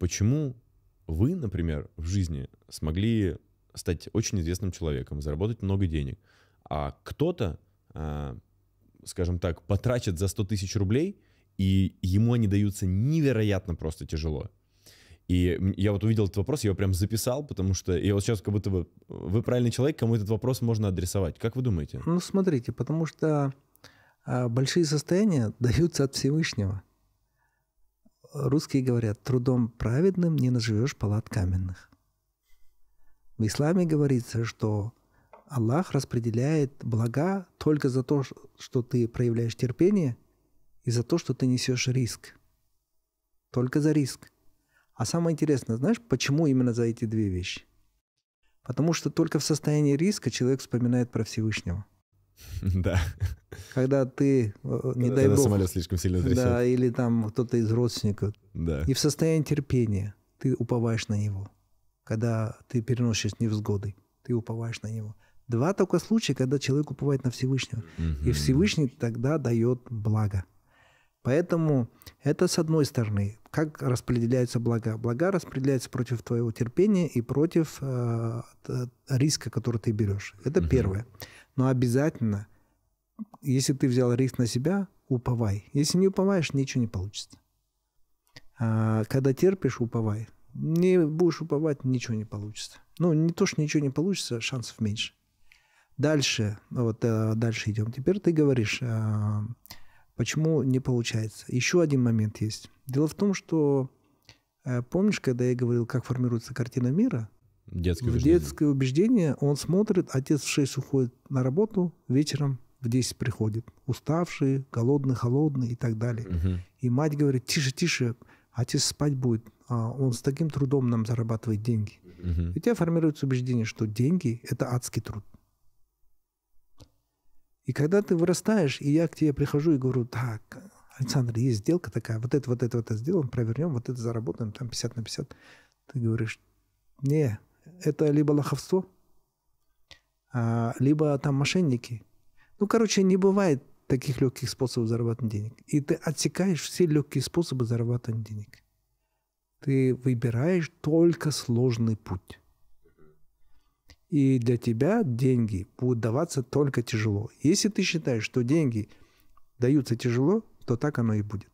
Почему вы, например, в жизни смогли стать очень известным человеком, заработать много денег, а кто-то, а, скажем так, потрачит за 100 тысяч рублей, и ему они даются невероятно просто тяжело. И я вот увидел этот вопрос, я его прям записал, потому что я вот сейчас как будто бы... Вы правильный человек, кому этот вопрос можно адресовать. Как вы думаете? Ну, смотрите, потому что а, большие состояния даются от Всевышнего русские говорят, трудом праведным не наживешь палат каменных. В исламе говорится, что Аллах распределяет блага только за то, что ты проявляешь терпение и за то, что ты несешь риск. Только за риск. А самое интересное, знаешь, почему именно за эти две вещи? Потому что только в состоянии риска человек вспоминает про Всевышнего. Да. Когда ты, э, э, не дай бог... самолет слишком сильно трясет. Да, или там кто-то из родственников. Да. И в состоянии терпения ты уповаешь на него. Когда ты переносишь невзгоды, ты уповаешь на него. Два только случая, когда человек уповает на Всевышнего. И Всевышний тогда дает благо. Поэтому это с одной стороны. Как распределяются блага? Блага распределяются против твоего терпения и против э, риска, который ты берешь. Это угу. первое. Но обязательно, если ты взял риск на себя, уповай. Если не уповаешь, ничего не получится. А когда терпишь, уповай. Не будешь уповать, ничего не получится. Ну, не то, что ничего не получится, шансов меньше. Дальше, вот э, дальше идем. Теперь ты говоришь, а, почему не получается. Еще один момент есть. Дело в том, что э, помнишь, когда я говорил, как формируется картина мира – детское в убеждение. детское убеждение. Он смотрит, отец в 6 уходит на работу, вечером в 10 приходит. Уставший, голодный, холодный и так далее. Угу. И мать говорит, тише, тише, отец спать будет. А он с таким трудом нам зарабатывает деньги. Угу. И у тебя формируется убеждение, что деньги – это адский труд. И когда ты вырастаешь, и я к тебе прихожу и говорю, так, Александр, есть сделка такая, вот это, вот это, вот это сделаем, провернем, вот это заработаем, там 50 на 50. Ты говоришь, не, это либо лоховство, а, либо там мошенники. Ну, короче, не бывает таких легких способов зарабатывать денег. И ты отсекаешь все легкие способы зарабатывать денег. Ты выбираешь только сложный путь. И для тебя деньги будут даваться только тяжело. Если ты считаешь, что деньги даются тяжело, то так оно и будет.